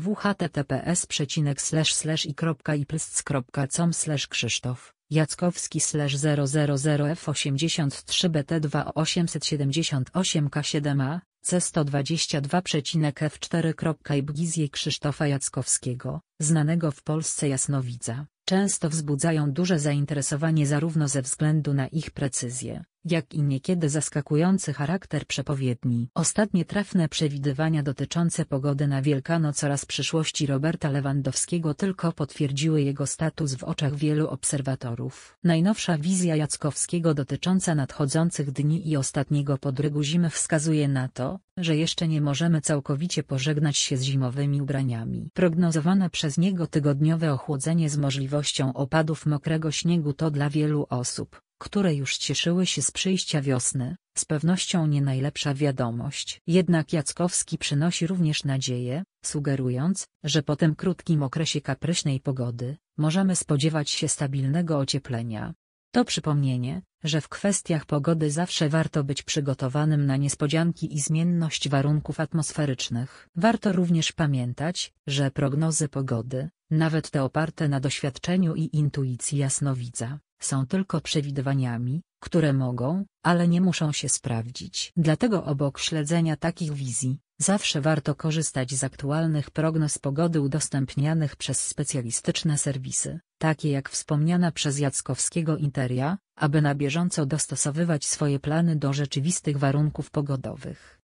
whttps przecinek slash slash i kropka i pls.com slash krzysztof jackowski slash 000f83 bt2 878k7a c122 f4 Krzysztofa Jackowskiego, znanego w Polsce jasnowidza często wzbudzają duże zainteresowanie zarówno ze względu na ich precyzję, jak i niekiedy zaskakujący charakter przepowiedni. Ostatnie trafne przewidywania dotyczące pogody na Wielkanoc oraz przyszłości Roberta Lewandowskiego tylko potwierdziły jego status w oczach wielu obserwatorów. Najnowsza wizja Jackowskiego dotycząca nadchodzących dni i ostatniego podrygu zimy wskazuje na to, że jeszcze nie możemy całkowicie pożegnać się z zimowymi ubraniami. Prognozowane przez niego tygodniowe ochłodzenie z możliwością opadów mokrego śniegu to dla wielu osób które już cieszyły się z przyjścia wiosny, z pewnością nie najlepsza wiadomość. Jednak Jackowski przynosi również nadzieję, sugerując, że po tym krótkim okresie kapryśnej pogody, możemy spodziewać się stabilnego ocieplenia. To przypomnienie, że w kwestiach pogody zawsze warto być przygotowanym na niespodzianki i zmienność warunków atmosferycznych. Warto również pamiętać, że prognozy pogody, nawet te oparte na doświadczeniu i intuicji jasnowidza, są tylko przewidywaniami, które mogą, ale nie muszą się sprawdzić. Dlatego obok śledzenia takich wizji, zawsze warto korzystać z aktualnych prognoz pogody udostępnianych przez specjalistyczne serwisy, takie jak wspomniana przez Jackowskiego Interia, aby na bieżąco dostosowywać swoje plany do rzeczywistych warunków pogodowych.